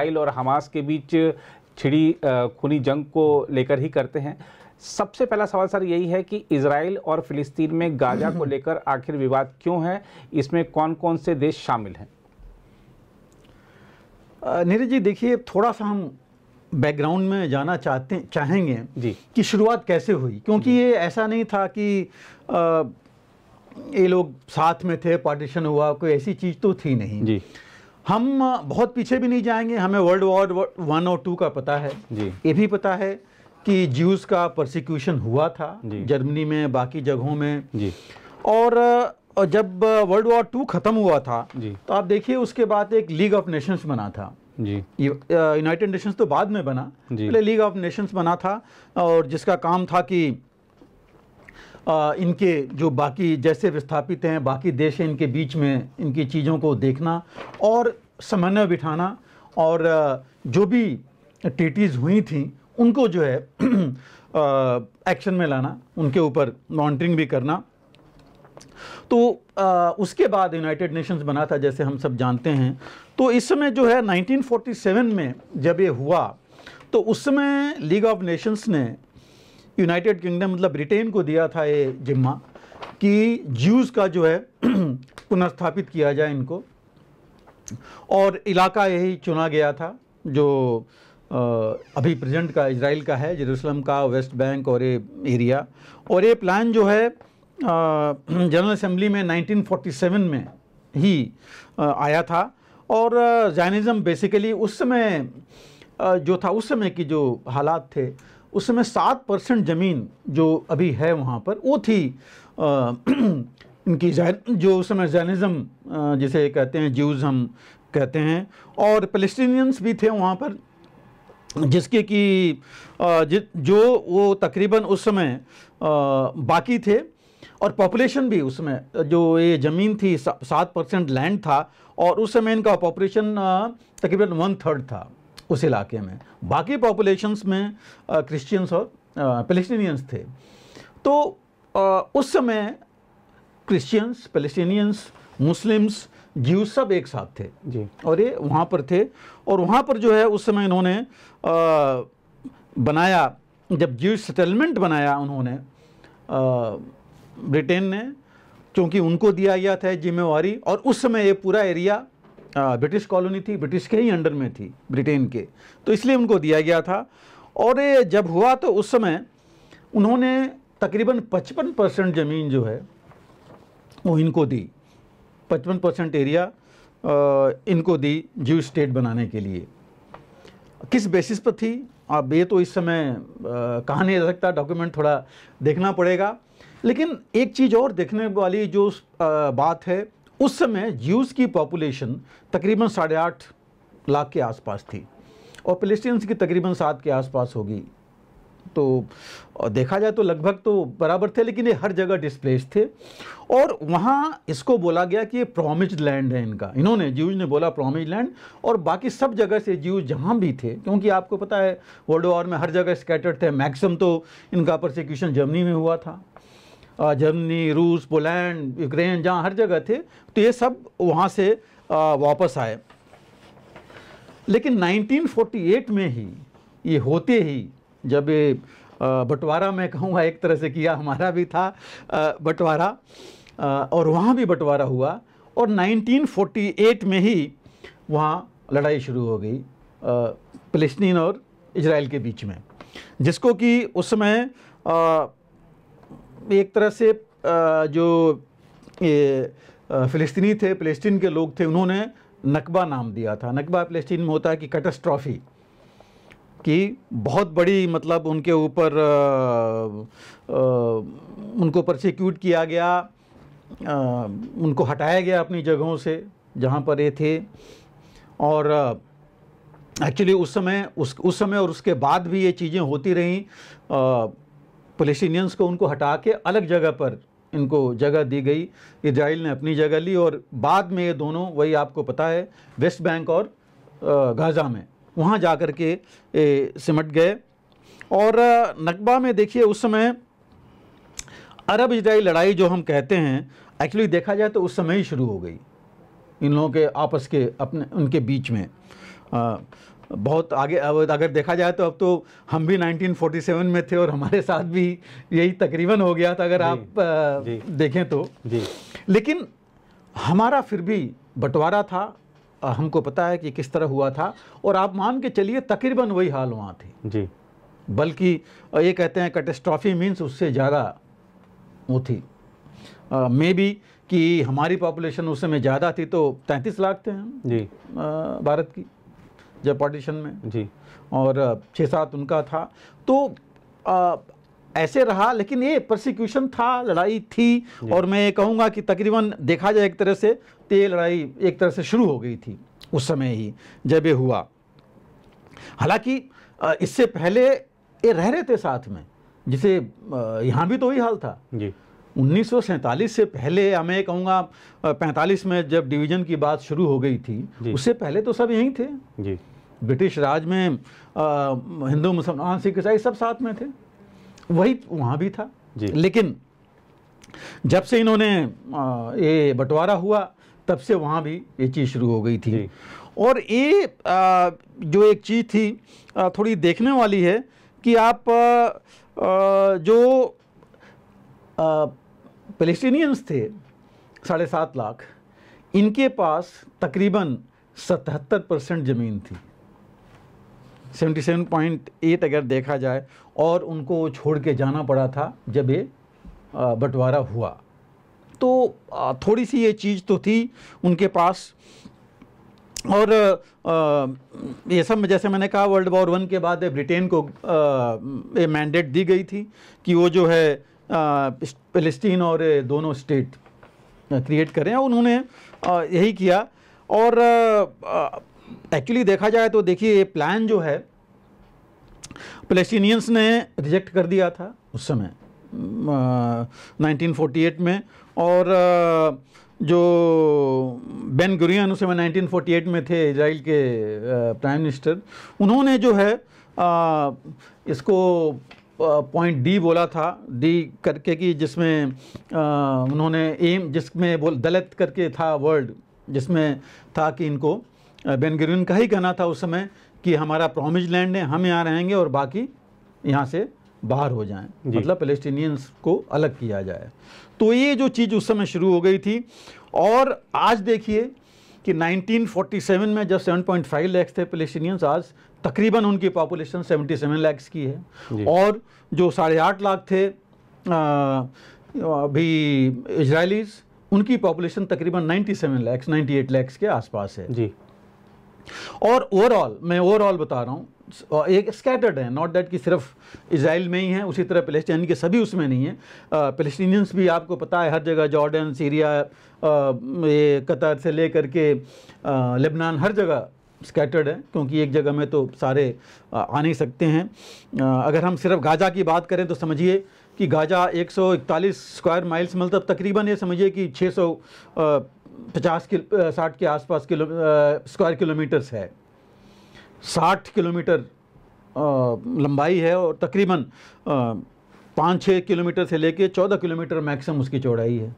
Israel और Hamas के बीच छिड़ी खूनी जंग को लेकर ही करते हैं सबसे पहला सवाल सर यही है कि इसराइल और फिलिस्तीन में गाजा को लेकर आखिर विवाद क्यों है इसमें कौन कौन से देश शामिल हैं नीरज जी देखिए थोड़ा सा हम बैकग्राउंड में जाना चाहते चाहेंगे जी कि शुरुआत कैसे हुई क्योंकि ये ऐसा नहीं था कि आ, ये लोग साथ में थे पार्टीशन हुआ कोई ऐसी चीज़ तो थी नहीं जी हम बहुत पीछे भी नहीं जाएंगे हमें वर्ल्ड वॉर वन और टू का पता है जी ये भी पता है कि ज्यूस का प्रोसिक्यूशन हुआ था जर्मनी में बाकी जगहों में जी और जब वर्ल्ड वॉर टू ख़त्म हुआ था जी तो आप देखिए उसके बाद एक लीग ऑफ नेशंस बना था जी यूनाइटेड नेशंस तो बाद में बना पहले लीग ऑफ नेशंस बना था और जिसका काम था कि आ, इनके जो बाकी जैसे विस्थापित हैं बाकी देश हैं इनके बीच में इनकी चीज़ों को देखना और समन्वय बिठाना और जो भी टीटीज़ हुई थी उनको जो है एक्शन में लाना उनके ऊपर मॉनिटरिंग भी करना तो आ, उसके बाद यूनाइटेड नेशंस बना था जैसे हम सब जानते हैं तो इस समय जो है 1947 में जब ये हुआ तो उस समय लीग ऑफ नेशंस ने यूनाइटेड किंगडम मतलब ब्रिटेन को दिया था ये जिम्मा कि ज्यूज़ का जो है पुनर्स्थापित किया जाए इनको और इलाका यही चुना गया था जो अभी प्रेजेंट का इसराइल का है जेरूसलम का वेस्ट बैंक और ये एरिया और ये प्लान जो है जनरल असम्बली में 1947 में ही आया था और जैनिज़म बेसिकली उस समय जो था उस समय की जो हालात थे उस समय सात परसेंट ज़मीन जो अभी है वहाँ पर वो थी आ, इनकी जो उस समय जैनिज़म जिसे कहते हैं ज्यूज़ हम कहते हैं और पलस्टीनियंस भी थे वहाँ पर जिसके कि जो वो तकरीबन उस समय आ, बाकी थे और पॉपुलेशन भी उसमें जो ये ज़मीन थी सात परसेंट लैंड था और उस समय इनका पॉपुलेशन तकरीबन वन थर्ड था उस इलाके में बाकी पॉपुलेशंस में क्रिश्चियंस और पेलेस्टीनियंस थे तो आ, उस समय क्रिश्चियंस पेलेस्टीनियंस मुस्लिम्स जीव सब एक साथ थे जी और ये वहाँ पर थे और वहाँ पर जो है उस समय इन्होंने बनाया जब जीव सेटलमेंट बनाया उन्होंने ब्रिटेन ने क्योंकि उनको दिया गया था जिम्मेवारी और उस समय ये पूरा एरिया हाँ, ब्रिटिश कॉलोनी थी ब्रिटिश के ही अंडर में थी ब्रिटेन के तो इसलिए उनको दिया गया था और जब हुआ तो उस समय उन्होंने तकरीबन 55 परसेंट ज़मीन जो है वो इनको दी 55 परसेंट एरिया इनको दी जू स्टेट बनाने के लिए किस बेसिस पर थी अब ये तो इस समय कहा नहीं जा सकता डॉक्यूमेंट थोड़ा देखना पड़ेगा लेकिन एक चीज़ और देखने वाली जो बात है उस समय ज्यूज़ की पॉपुलेशन तकरीबन साढ़े आठ लाख के आसपास थी और पेलेस्टियंस की तकरीबन सात के आसपास होगी तो देखा जाए तो लगभग तो बराबर थे लेकिन ये हर जगह डिस्प्लेस थे और वहाँ इसको बोला गया कि ये प्रोमिज लैंड है इनका इन्होंने ज्यूज ने बोला प्रोमिज लैंड और बाकी सब जगह से ज्यूज जहाँ भी थे क्योंकि आपको पता है वर्ल्ड वॉर में हर जगह स्कैटर्ड थे मैक्सिमम तो इनका प्रोसिक्यूशन जर्मनी में हुआ था जर्मनी रूस पोलैंड यूक्रेन जहाँ हर जगह थे तो ये सब वहाँ से वापस आए लेकिन 1948 में ही ये होते ही जब ये बंटवारा मैं कहूँगा एक तरह से किया हमारा भी था बंटवारा और वहाँ भी बंटवारा हुआ और 1948 में ही वहाँ लड़ाई शुरू हो गई फलस्तीन और इजराइल के बीच में जिसको कि उस समय एक तरह से जो ये फ़िलिस्तीनी थे फ़लस्तीन के लोग थे उन्होंने नकबा नाम दिया था नकबा फ़लस्तीन में होता है कि कैटस्ट्रॉफी कि बहुत बड़ी मतलब उनके ऊपर उनको प्रोसिक्यूट किया गया आ, उनको हटाया गया अपनी जगहों से जहाँ पर ये थे और एक्चुअली उस समय उस उस समय और उसके बाद भी ये चीज़ें होती रहीं पलस्टीनियंस को उनको हटा के अलग जगह पर इनको जगह दी गई इसराइल ने अपनी जगह ली और बाद में ये दोनों वही आपको पता है वेस्ट बैंक और गाज़ा में वहाँ जा कर के सिमट गए और नकबा में देखिए उस समय अरब इसराइल लड़ाई जो हम कहते हैं एक्चुअली देखा जाए तो उस समय ही शुरू हो गई इन लोगों के आपस के अपने उनके बीच में आ, बहुत आगे अगर देखा जाए तो अब तो हम भी 1947 में थे और हमारे साथ भी यही तकरीबन हो गया था अगर आप देखें तो जी लेकिन हमारा फिर भी बंटवारा था हमको पता है कि किस तरह हुआ था और आप मान के चलिए तकरीबन वही हाल वहाँ थे जी बल्कि ये कहते हैं कैटेस्ट्रॉफी मीन्स उससे ज़्यादा वो थी मे बी कि हमारी पॉपुलेशन उस समय ज़्यादा थी तो 33 लाख थे हम जी आ, भारत की जब पार्टीशन में जी और छः सात उनका था तो आ, ऐसे रहा लेकिन ये प्रोसिक्यूशन था लड़ाई थी और मैं कहूँगा कि तकरीबन देखा जाए एक तरह से तो ये लड़ाई एक तरह से शुरू हो गई थी उस समय ही जब ये हुआ हालांकि इससे पहले ये रह रहे थे साथ में जिसे यहाँ भी तो वही हाल था जी उन्नीस से पहले या मैं कहूँगा 45 में जब डिवीजन की बात शुरू हो गई थी उससे पहले तो सब यहीं थे जी ब्रिटिश राज में हिंदू मुसलमान सिख ईसाई सब साथ में थे वही वहाँ भी था जी लेकिन जब से इन्होंने ये बंटवारा हुआ तब से वहाँ भी ये चीज़ शुरू हो गई थी और ये जो एक चीज़ थी थोड़ी देखने वाली है कि आप जो पेलेस्टीनियंस थे साढ़े सात लाख इनके पास तकरीबन सतहत्तर परसेंट ज़मीन थी 77.8 अगर देखा जाए और उनको छोड़ के जाना पड़ा था जब ये बंटवारा हुआ तो थोड़ी सी ये चीज़ तो थी उनके पास और ये सब जैसे मैंने कहा वर्ल्ड वॉर वन के बाद ब्रिटेन को ये मैंडेट दी गई थी कि वो जो है फ़लस्तीन और दोनों स्टेट क्रिएट करें उन्होंने यही किया और एक्चुअली देखा जाए तो देखिए ये प्लान जो है फलस्तिनियंस ने रिजेक्ट कर दिया था उस समय नाइनटीन फोर्टी एट में और जो बेन गुरियन उस समय 1948 में थे इसराइल के प्राइम मिनिस्टर उन्होंने जो है आ, इसको पॉइंट डी बोला था डी करके कि जिसमें उन्होंने एम जिसमें बोल दलित करके था वर्ड जिसमें था कि इनको बेनगर का ही कहना था उस समय कि हमारा प्रोमिज लैंड है हम यहाँ रहेंगे और बाकी यहाँ से बाहर हो जाएं मतलब पेलेस्टीनियंस को अलग किया जाए तो ये जो चीज़ उस समय शुरू हो गई थी और आज देखिए कि 1947 में जब 7.5 लाख थे पेलेस्टीनियंस आज तकरीबन उनकी पॉपुलेशन 77 लैक्स की है और जो साढ़े आठ लाख थे अभी इसराइलीस उनकी पॉपुलेशन तकरीबन 97 नाइन्टी एट लैक्स के आसपास है जी और ओवरऑल मैं ओवरऑल बता रहा हूँ एक स्कैटर्ड है नॉट डेट कि सिर्फ इसराइल में ही है उसी तरह पेलेस्टीन के सभी उसमें नहीं है पेलेस्टीनियंस भी आपको पता है हर जगह जॉर्डन सीरिया ये कतर से लेकर के लेबनान हर जगह स्कैटर्ड है क्योंकि एक जगह में तो सारे आ नहीं सकते हैं अगर हम सिर्फ गाजा की बात करें तो समझिए कि गाजा 141 स्क्वायर माइल्स मतलब तकरीबन ये समझिए कि 650 पचास साठ के आसपास किलो स्क्वायर किलोमीटर्स है साठ किलोमीटर लंबाई है और तकरीबन पाँच छः किलोमीटर से लेके चौदह किलोमीटर मैक्सिमम उसकी चौड़ाई है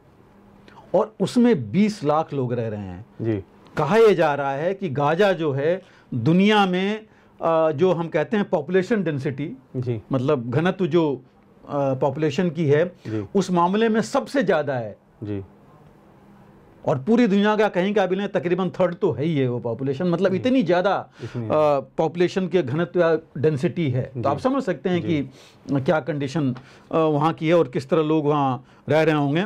और उसमें बीस लाख लोग रह रहे हैं जी कहा यह जा रहा है कि गाजा जो है दुनिया में जो हम कहते हैं पॉपुलेशन डेंसिटी जी मतलब घनत्व जो पॉपुलेशन की है उस मामले में सबसे ज़्यादा है जी और पूरी दुनिया का कहीं का बिलें तकरीबन थर्ड तो है ही है वो पॉपुलेशन मतलब इतनी ज़्यादा पॉपुलेशन के घनत्व डेंसिटी है तो आप समझ सकते हैं कि क्या कंडीशन वहाँ की है और किस तरह लोग वहाँ रह रहे होंगे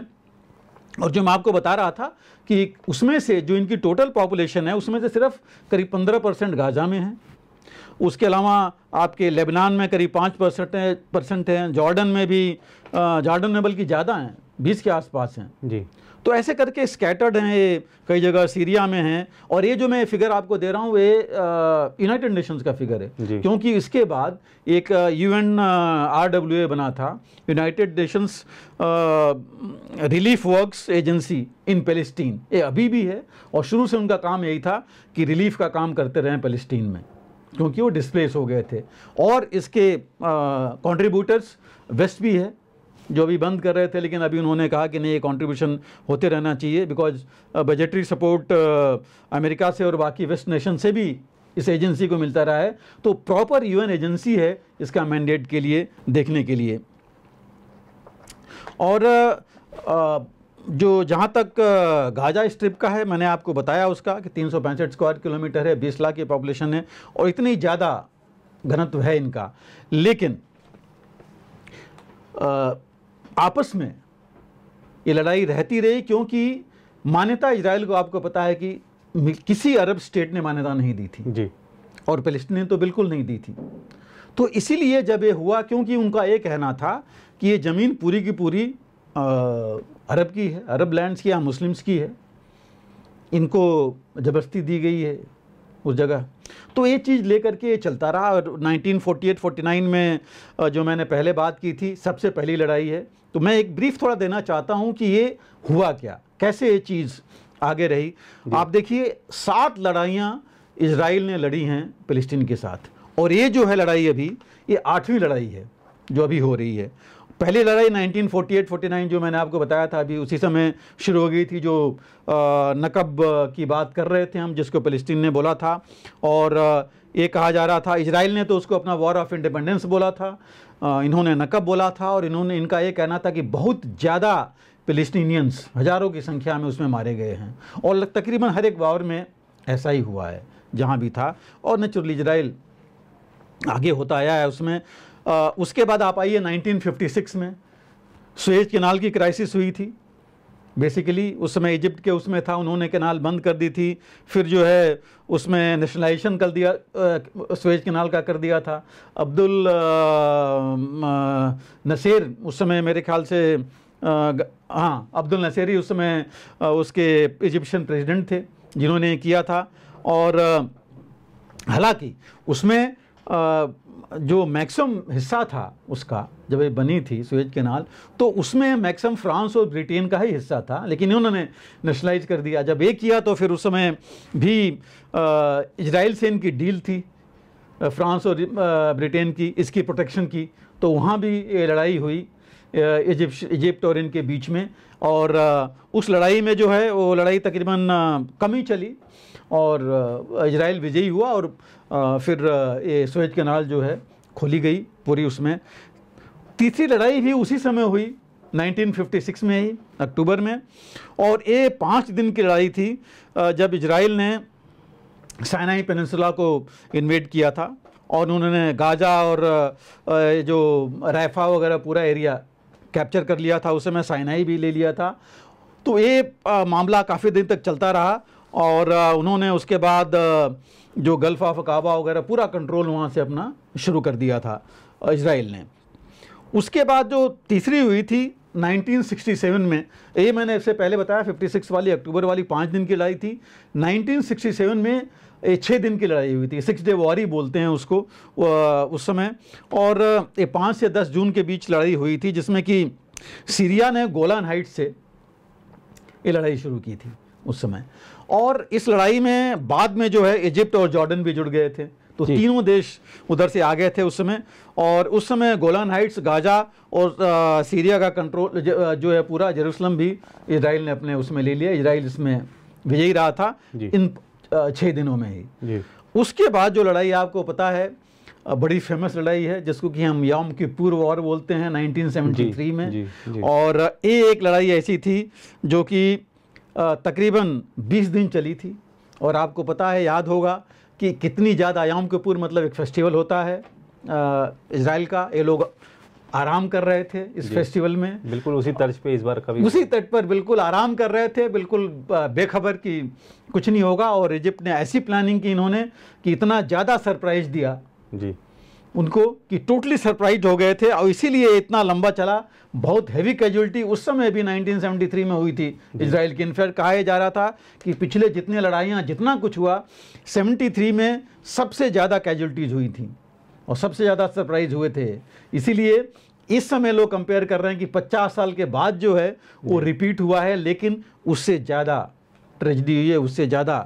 और जो मैं आपको बता रहा था कि उसमें से जो इनकी टोटल पॉपुलेशन है उसमें से सिर्फ करीब पंद्रह परसेंट गाजा में है उसके अलावा आपके लेबनान में करीब पाँच परसेंट परसेंट हैं जॉर्डन में भी जॉर्डन में बल्कि ज़्यादा हैं बीस के आसपास हैं जी तो ऐसे करके स्कैटर्ड हैं ये कई जगह सीरिया में हैं और ये जो मैं फिगर आपको दे रहा हूँ ये यूनाइटेड नेशंस का फिगर है क्योंकि इसके बाद एक U N R W A बना था United Nations Relief Works Agency in Palestine ये अभी भी है और शुरू से उनका काम यही था कि रिलीफ का काम करते रहें पेलस्टीन में क्योंकि वो डिस्प्लेस हो गए थे और इसके कॉन्ट्रीब्यूटर्स वेस्ट भी है जो अभी बंद कर रहे थे लेकिन अभी उन्होंने कहा कि नहीं ये कंट्रीब्यूशन होते रहना चाहिए बिकॉज बजटरी सपोर्ट अमेरिका से और बाकी वेस्ट नेशन से भी इस एजेंसी को मिलता रहा है तो प्रॉपर यूएन एजेंसी है इसका मैंडेट के लिए देखने के लिए और uh, uh, जो जहाँ तक गाजा uh, स्ट्रिप का है मैंने आपको बताया उसका कि तीन स्क्वायर किलोमीटर है बीस लाख की पॉपुलेशन है और इतनी ज़्यादा घनत्व है इनका लेकिन आ, आपस में ये लड़ाई रहती रही क्योंकि मान्यता इसराइल को आपको पता है कि किसी अरब स्टेट ने मान्यता नहीं दी थी जी और फलस्तीन तो बिल्कुल नहीं दी थी तो इसीलिए जब ये हुआ क्योंकि उनका ये कहना था कि ये ज़मीन पूरी की पूरी आ, अरब की है अरब लैंड्स की या मुस्लिम्स की है इनको जबरस्ती दी गई है उस जगह तो ये चीज़ लेकर के चलता रहा और 1948-49 में जो मैंने पहले बात की थी सबसे पहली लड़ाई है तो मैं एक ब्रीफ थोड़ा देना चाहता हूँ कि ये हुआ क्या कैसे ये चीज़ आगे रही आप देखिए सात लड़ाइयाँ इसराइल ने लड़ी हैं फिलिस्तीन के साथ और ये जो है लड़ाई अभी ये आठवीं लड़ाई है जो अभी हो रही है पहली लड़ाई 1948-49 जो मैंने आपको बताया था अभी उसी समय शुरू हो गई थी जो नकब की बात कर रहे थे हम जिसको फलस्तीन ने बोला था और ये कहा जा रहा था इसराइल ने तो उसको अपना वॉर ऑफ इंडिपेंडेंस बोला था इन्होंने नकब बोला था और इन्होंने इनका ये कहना था कि बहुत ज़्यादा फिलिस्तीनियंस हज़ारों की संख्या में उसमें मारे गए हैं और तकरीबन हर एक वार में ऐसा ही हुआ है जहाँ भी था और नेचुरल इजराइल आगे होता आया है उसमें आ, उसके बाद आप आइए 1956 में के केनाल की क्राइसिस हुई थी बेसिकली उस समय इजिप्ट के उसमें था उन्होंने कैनाल बंद कर दी थी फिर जो है उसमें नेशनलाइजेशन कर दिया स्वेज कैनाल का कर दिया था अब्दुल नसीर उस समय मेरे ख्याल से हाँ अब्दुल ही उस समय उसके इजिप्शियन प्रेसिडेंट थे जिन्होंने किया था और हालांकि उसमें जो मैक्सम हिस्सा था उसका जब ये बनी थी सुएज कैनाल तो उसमें मैक्सम फ्रांस और ब्रिटेन का ही हिस्सा था लेकिन उन्होंने नेशनलाइज कर दिया जब ये किया तो फिर उस समय भी इसराइल से इनकी डील थी फ्रांस और ब्रिटेन की इसकी प्रोटेक्शन की तो वहाँ भी ये लड़ाई हुई इजिप्ट इजिप्ट और इनके बीच में और उस लड़ाई में जो है वो लड़ाई तकरीबन कम ही चली और इसराइल विजयी हुआ और फिर ये सोएज कनाल जो है खोली गई पूरी उसमें तीसरी लड़ाई भी उसी समय हुई 1956 में ही अक्टूबर में और ये पाँच दिन की लड़ाई थी जब इसराइल ने साइनाई पेनसला को इन्वेड किया था और उन्होंने गाजा और जो रैफा वगैरह पूरा एरिया कैप्चर कर लिया था उस समय साइनाई भी ले लिया था तो ये मामला काफ़ी दिन तक चलता रहा और उन्होंने उसके बाद जो गल्फ़ ऑफ अकाबा वगैरह पूरा कंट्रोल वहाँ से अपना शुरू कर दिया था इसराइल ने उसके बाद जो तीसरी हुई थी 1967 में ये मैंने इससे पहले बताया 56 वाली अक्टूबर वाली पाँच दिन की लड़ाई थी 1967 में ये छः दिन की लड़ाई हुई थी सिक्स डे वॉर ही बोलते हैं उसको उस समय और ये पाँच से दस जून के बीच लड़ाई हुई थी जिसमें कि सीरिया ने गोलान हाइट से ये लड़ाई शुरू की थी उस समय और इस लड़ाई में बाद में जो है इजिप्ट और जॉर्डन भी जुड़ गए थे तो तीनों देश उधर से आ गए थे उस समय और उस समय गोलान हाइट्स गाजा और आ, सीरिया का कंट्रोल जो है पूरा जेरूसलम भी इसराइल ने अपने उसमें ले लिया इसराइल इसमें विजयी रहा था इन छः दिनों में ही उसके बाद जो लड़ाई आपको पता है बड़ी फेमस लड़ाई है जिसको कि हम यौम की पूर्व वॉर बोलते हैं 1973 जी, में जी, जी. और ये एक लड़ाई ऐसी थी जो कि तकरीबन 20 दिन चली थी और आपको पता है याद होगा कि कितनी ज़्यादा आयाम कपूर मतलब एक फेस्टिवल होता है इसराइल का ये लोग आराम कर रहे थे इस फेस्टिवल में बिल्कुल उसी तर्ज पे इस बार कभी उसी तट पर बिल्कुल आराम कर रहे थे बिल्कुल बेखबर कि कुछ नहीं होगा और इजिप्ट ने ऐसी प्लानिंग की इन्होंने कि इतना ज़्यादा सरप्राइज दिया जी उनको कि टोटली सरप्राइज हो गए थे और इसीलिए इतना लंबा चला बहुत हैवी कैजुअलिटी उस समय भी 1973 में हुई थी इसराइल की इनफेयर कहा जा रहा था कि पिछले जितने लड़ाइयाँ जितना कुछ हुआ 73 में सबसे ज़्यादा कैजुअलिटीज़ हुई थी और सबसे ज़्यादा सरप्राइज हुए थे इसीलिए इस समय लोग कंपेयर कर रहे हैं कि पचास साल के बाद जो है वो रिपीट हुआ है लेकिन उससे ज़्यादा ट्रेजडी हुई है उससे ज़्यादा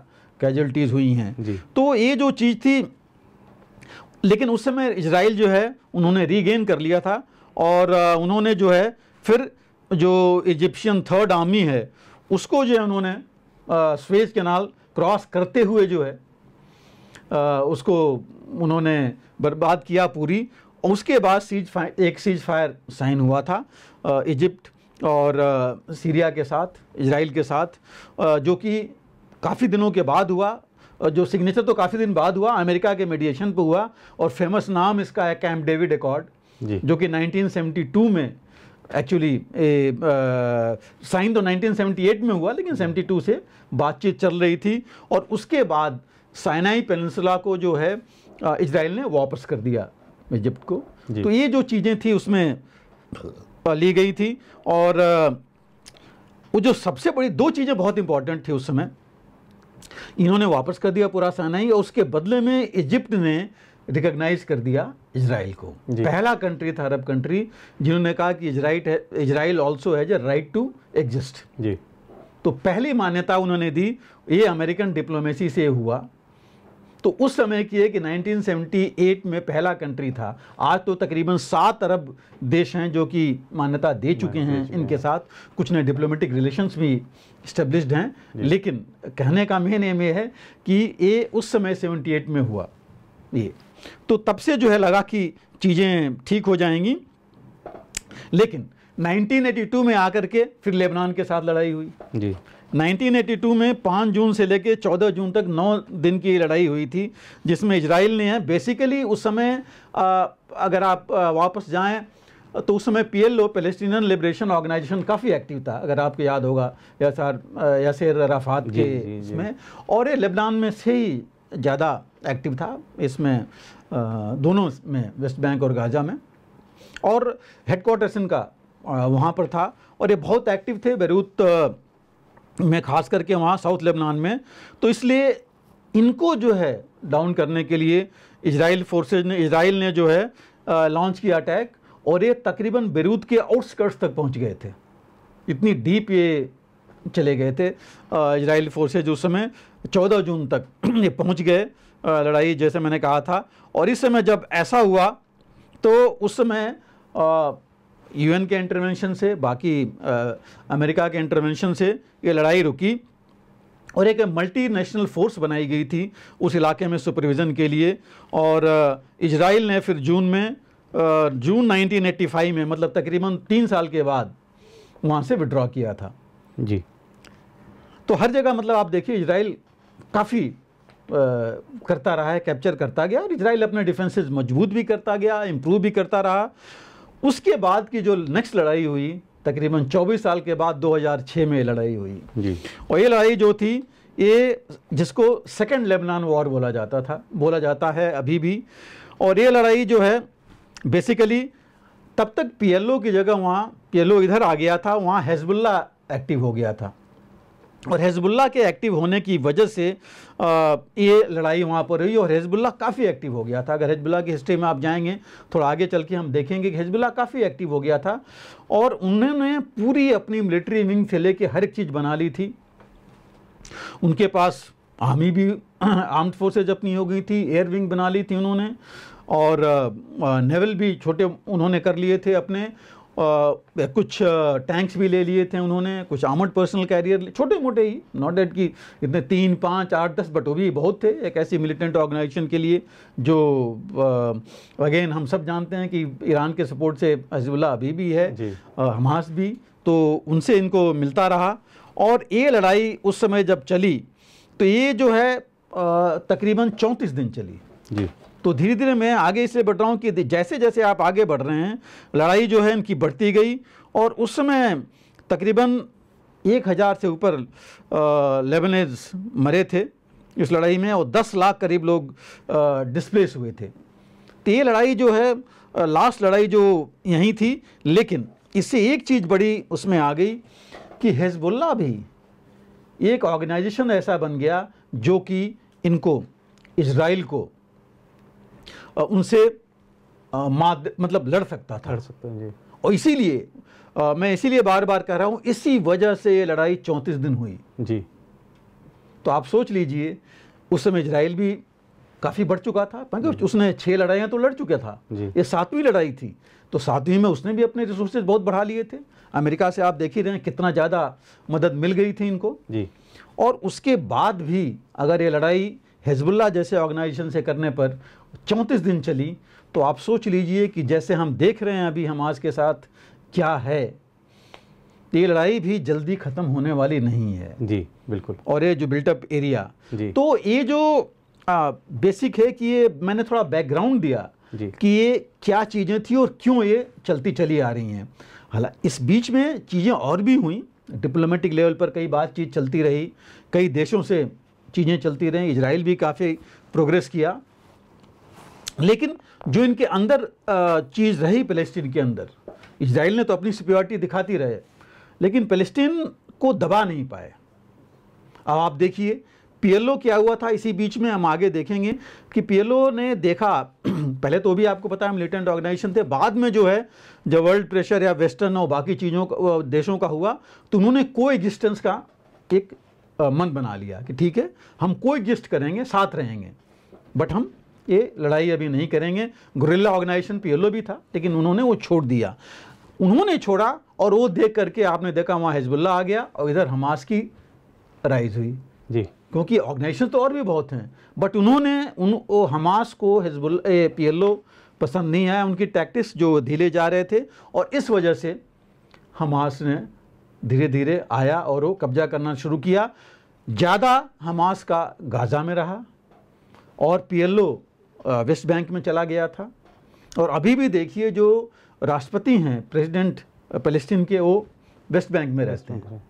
कैजुअलिटीज़ हुई हैं तो ये जो चीज़ थी लेकिन उस समय इसराइल जो है उन्होंने रीगेन कर लिया था और उन्होंने जो है फिर जो इजिप्शियन थर्ड आर्मी है उसको जो है उन्होंने स्वेज कैनाल क्रॉस करते हुए जो है आ, उसको उन्होंने बर्बाद किया पूरी और उसके बाद सीज फायर एक सीज फायर साइन हुआ था इजिप्ट और आ, सीरिया के साथ इसराइल के साथ आ, जो कि काफ़ी दिनों के बाद हुआ जो सिग्नेचर तो काफ़ी दिन बाद हुआ अमेरिका के मेडिएशन पर हुआ और फेमस नाम इसका है कैम्प डेविड एकॉर्ड जो कि 1972 में एक्चुअली साइन तो 1978 में हुआ लेकिन 72 से बातचीत चल रही थी और उसके बाद साइनाई पेनसला को जो है इसराइल ने वापस कर दिया इजिप्ट को तो ये जो चीज़ें थी उसमें ली गई थी और वो जो सबसे बड़ी दो चीज़ें बहुत इंपॉर्टेंट थी उस समय इन्होंने वापस कर दिया पूरा सानाई और उसके बदले में इजिप्ट ने रिकग्नाइज कर दिया इसराइल को पहला कंट्री था अरब कंट्री जिन्होंने कहा कि इजराइट है Israel also has right to exist जी तो पहली मान्यता उन्होंने दी ये अमेरिकन डिप्लोमेसी से हुआ तो उस समय की है कि 1978 में पहला कंट्री था आज तो तकरीबन सात अरब देश हैं जो कि मान्यता दे चुके हैं इनके साथ कुछ नए डिप्लोमेटिक रिलेशंस भी इस्टेब्लिश्ड हैं लेकिन कहने का मेन एम ये है कि ये उस समय 78 में हुआ ये तो तब से जो है लगा कि चीज़ें ठीक हो जाएंगी लेकिन 1982 में आकर के फिर लेबनान के साथ लड़ाई हुई जी 1982 में 5 जून से लेकर 14 जून तक 9 दिन की लड़ाई हुई थी जिसमें इसराइल ने है बेसिकली उस समय आ, अगर आप आ, वापस जाएं तो उस समय P L O Palestinian Liberation Organisation काफ़ी एक्टिव था अगर आपको याद होगा यासार यासर रफात के इसमें और ये लेबनान में से ही ज़्यादा एक्टिव था इसमें दोनों में वेस्ट बैंक और गाजा में और हेडकोटर्स इनका वहाँ पर था और ये बहुत एक्टिव थे बैरूत में खास करके वहाँ साउथ लेबनान में तो इसलिए इनको जो है डाउन करने के लिए इजराइल फोर्सेज ने इसराइल ने जो है लॉन्च किया अटैक और ये तकरीबन बेरूत के आउटस्कर्ट्स तक पहुँच गए थे इतनी डीप ये चले गए थे इसराइल फोर्सेज उस समय 14 जून तक ये पहुँच गए लड़ाई जैसे मैंने कहा था और इस समय जब ऐसा हुआ तो उस समय यूएन के इंटरवेंशन से बाकी आ, अमेरिका के इंटरवेंशन से ये लड़ाई रुकी और एक मल्टी नेशनल फोर्स बनाई गई थी उस इलाके में सुपरविज़न के लिए और इसराइल ने फिर जून में जून 1985 में मतलब तकरीबन तीन साल के बाद वहाँ से विड्रॉ किया था जी तो हर जगह मतलब आप देखिए इसराइल काफ़ी करता रहा है कैप्चर करता गया और इसराइल अपने डिफेंसेस मजबूत भी करता गया इम्प्रूव भी करता रहा उसके बाद की जो नेक्स्ट लड़ाई हुई तकरीबन 24 साल के बाद 2006 में लड़ाई हुई जी और ये लड़ाई जो थी ये जिसको सेकेंड लेबनान वॉर बोला जाता था बोला जाता है अभी भी और ये लड़ाई जो है बेसिकली तब तक पीएलओ की जगह वहाँ पीएलओ इधर आ गया था वहाँ हेजबुल्ला एक्टिव हो गया था और हेज़बुल्ला के एक्टिव होने की वजह से आ, ये लड़ाई वहाँ पर हुई और हेज़बुल्ला काफ़ी एक्टिव हो गया था अगर हेज़बुल्ला की हिस्ट्री में आप जाएंगे थोड़ा आगे चल के हम देखेंगे कि हेजबुल्ला काफ़ी एक्टिव हो गया था और उन्होंने पूरी अपनी मिलिट्री विंग से लेके हर एक चीज़ बना ली थी उनके पास आर्मी भी आर्म्ड फोर्सेज अपनी हो गई थी एयर विंग बना ली थी उन्होंने और नेवल भी छोटे उन्होंने कर लिए थे अपने कुछ टैंक्स भी ले लिए थे उन्होंने कुछ आमड पर्सनल कैरियर छोटे मोटे ही नॉट डेट कि इतने तीन पाँच आठ दस बट वो भी बहुत थे एक ऐसी मिलिटेंट ऑर्गेनाइजेशन के लिए जो अगेन हम सब जानते हैं कि ईरान के सपोर्ट से हजबुल्ला अभी भी है हमास भी तो उनसे इनको मिलता रहा और ये लड़ाई उस समय जब चली तो ये जो है तकरीबन चौंतीस दिन चली जी तो धीरे धीरे मैं आगे इसलिए बढ़ रहा हूँ कि जैसे जैसे आप आगे बढ़ रहे हैं लड़ाई जो है इनकी बढ़ती गई और उस समय तकरीबन एक हज़ार से ऊपर लेबनेज मरे थे इस लड़ाई में और दस लाख करीब लोग डिस्प्लेस हुए थे तो ये लड़ाई जो है लास्ट लड़ाई जो यहीं थी लेकिन इससे एक चीज़ बड़ी उसमें आ गई कि हिजबुल्ला भी एक ऑर्गेनाइजेशन ऐसा बन गया जो कि इनको इसराइल को उनसे माद मतलब लड़ सकता था लड़ सकता जी और इसीलिए मैं इसीलिए बार बार कह रहा हूँ इसी वजह से ये लड़ाई चौंतीस दिन हुई जी तो आप सोच लीजिए उस समय इसराइल भी काफ़ी बढ़ चुका था क्योंकि उसने छः लड़ाइयाँ तो लड़ चुका था ये सातवीं लड़ाई थी तो सातवीं में उसने भी अपने रिसोर्सेज बहुत बढ़ा लिए थे अमेरिका से आप देख ही रहे हैं कितना ज़्यादा मदद मिल गई थी इनको जी और उसके बाद भी अगर ये लड़ाई हिजबुल्ला जैसे ऑर्गेनाइजेशन से करने पर चौंतीस दिन चली तो आप सोच लीजिए कि जैसे हम देख रहे हैं अभी हमास के साथ क्या है ये लड़ाई भी जल्दी ख़त्म होने वाली नहीं है जी बिल्कुल और ये जो बिल्टअप एरिया तो ये जो आ, बेसिक है कि ये मैंने थोड़ा बैकग्राउंड दिया कि ये क्या चीज़ें थी और क्यों ये चलती चली आ रही हैं हाला इस बीच में चीज़ें और भी हुई डिप्लोमेटिक लेवल पर कई बातचीत चलती रही कई देशों से चीज़ें चलती रहीं इसराइल भी काफ़ी प्रोग्रेस किया लेकिन जो इनके अंदर चीज़ रही फ़लस्तीन के अंदर इसराइल ने तो अपनी सिक्योरिटी दिखाती रहे लेकिन फ़लस्तीन को दबा नहीं पाए अब आप देखिए पीएलओ क्या हुआ था इसी बीच में हम आगे देखेंगे कि पीएलओ ने देखा पहले तो भी आपको पता है मिलिटेंट ऑर्गेनाइजेशन थे बाद में जो है जब वर्ल्ड प्रेशर या वेस्टर्न और बाकी चीज़ों का देशों का हुआ तो उन्होंने को एग्जिस्टेंस का एक मन बना लिया कि ठीक है हम को एग्जिस्ट करेंगे साथ रहेंगे बट हम ये लड़ाई अभी नहीं करेंगे गुरिल्ला ऑर्गेनाइजेशन पीएलओ भी था लेकिन उन्होंने वो छोड़ दिया उन्होंने छोड़ा और वो देख करके आपने देखा वहाँ हिजबुल्ला आ गया और इधर हमास की राइज हुई जी क्योंकि ऑर्गेनाइजेशन तो और भी बहुत हैं बट उन्होंने उन वो हमास को हिजबुल पी एल पसंद नहीं आया उनकी टैक्टिक्स जो ढीले जा रहे थे और इस वजह से हमास ने धीरे धीरे आया और वो कब्जा करना शुरू किया ज़्यादा हमास का गाज़ा में रहा और पीएलओ वेस्ट बैंक में चला गया था और अभी भी देखिए जो राष्ट्रपति हैं प्रेसिडेंट फलस्तीन के वो वेस्ट बैंक में रहते हैं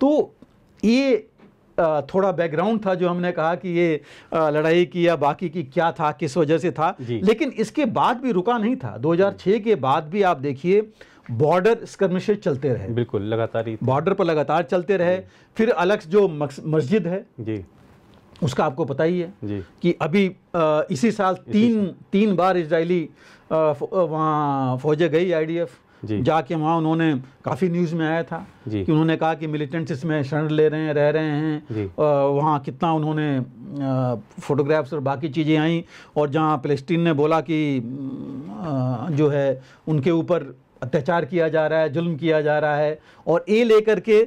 तो ये थोड़ा बैकग्राउंड था जो हमने कहा कि ये लड़ाई की या बाकी की क्या था किस वजह से था लेकिन इसके बाद भी रुका नहीं था 2006 के बाद भी आप देखिए बॉर्डर स्कर्मिशेज चलते रहे बिल्कुल लगातार ही बॉर्डर पर लगातार चलते रहे फिर अलग जो मस्जिद है जी उसका आपको पता ही है कि अभी आ, इसी साल इसी तीन साल। तीन बार इसराइली वहाँ फौजें गई आईडीएफ जाके वहाँ उन्होंने काफ़ी न्यूज़ में आया था कि उन्होंने कहा कि मिलिटेंट्स इसमें शरण ले रहे हैं रह रहे हैं वहाँ कितना उन्होंने फ़ोटोग्राफ्स और बाकी चीज़ें आई और जहाँ फ़लस्तीन ने बोला कि जो है उनके ऊपर अत्याचार किया जा रहा है जुल्म किया जा रहा है और ये लेकर के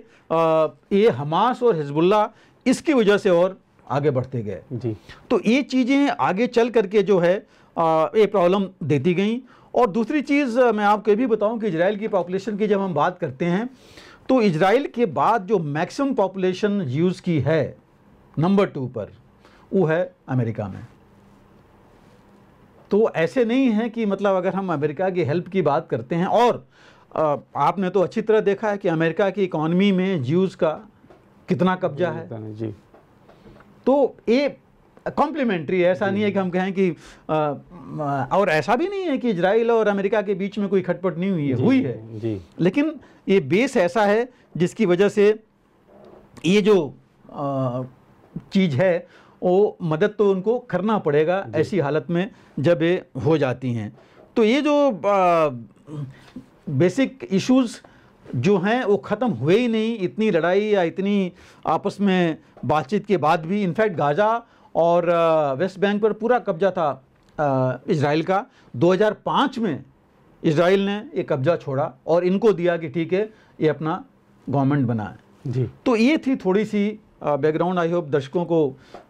ये हमास और हिजबुल्ला इसकी वजह से और आगे बढ़ते गए जी तो ये चीज़ें आगे चल करके जो है ये प्रॉब्लम देती गई और दूसरी चीज़ मैं आपको ये भी बताऊं कि इसराइल की पॉपुलेशन की जब हम बात करते हैं तो इसराइल के बाद जो मैक्सिमम पॉपुलेशन यूज़ की है नंबर टू पर वो है अमेरिका में तो ऐसे नहीं है कि मतलब अगर हम अमेरिका की हेल्प की बात करते हैं और आपने तो अच्छी तरह देखा है कि अमेरिका की इकॉनमी में ज्यूज़ का कितना कब्जा है जी तो ये कॉम्प्लीमेंट्री है ऐसा नहीं है कि हम कहें कि आ, और ऐसा भी नहीं है कि इसराइल और अमेरिका के बीच में कोई खटपट नहीं हुई है हुई है जी लेकिन ये बेस ऐसा है जिसकी वजह से ये जो चीज़ है वो मदद तो उनको करना पड़ेगा ऐसी हालत में जब ये हो जाती हैं तो ये जो आ, बेसिक इश्यूज़ जो हैं वो ख़त्म हुए ही नहीं इतनी लड़ाई या इतनी आपस में बातचीत के बाद भी इनफैक्ट गाज़ा और वेस्ट बैंक पर पूरा कब्जा था इसराइल का 2005 में इसराइल ने ये कब्जा छोड़ा और इनको दिया कि ठीक है ये अपना गवर्नमेंट बनाए जी तो ये थी थोड़ी सी बैकग्राउंड आई होप दर्शकों को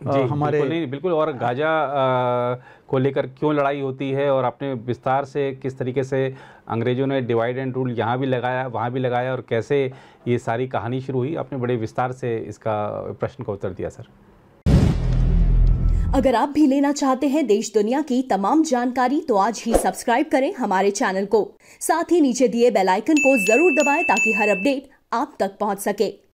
आ, हमारे बिल्कुल, नहीं, बिल्कुल और गाजा आ, को लेकर क्यों लड़ाई होती है और आपने विस्तार से किस तरीके से अंग्रेज़ों ने डिवाइड एंड रूल यहाँ भी लगाया वहाँ भी लगाया और कैसे ये सारी कहानी शुरू हुई आपने बड़े विस्तार से इसका प्रश्न का उत्तर दिया सर अगर आप भी लेना चाहते हैं देश दुनिया की तमाम जानकारी तो आज ही सब्सक्राइब करें हमारे चैनल को साथ ही नीचे दिए बेलाइकन को जरूर दबाए ताकि हर अपडेट आप तक पहुँच सके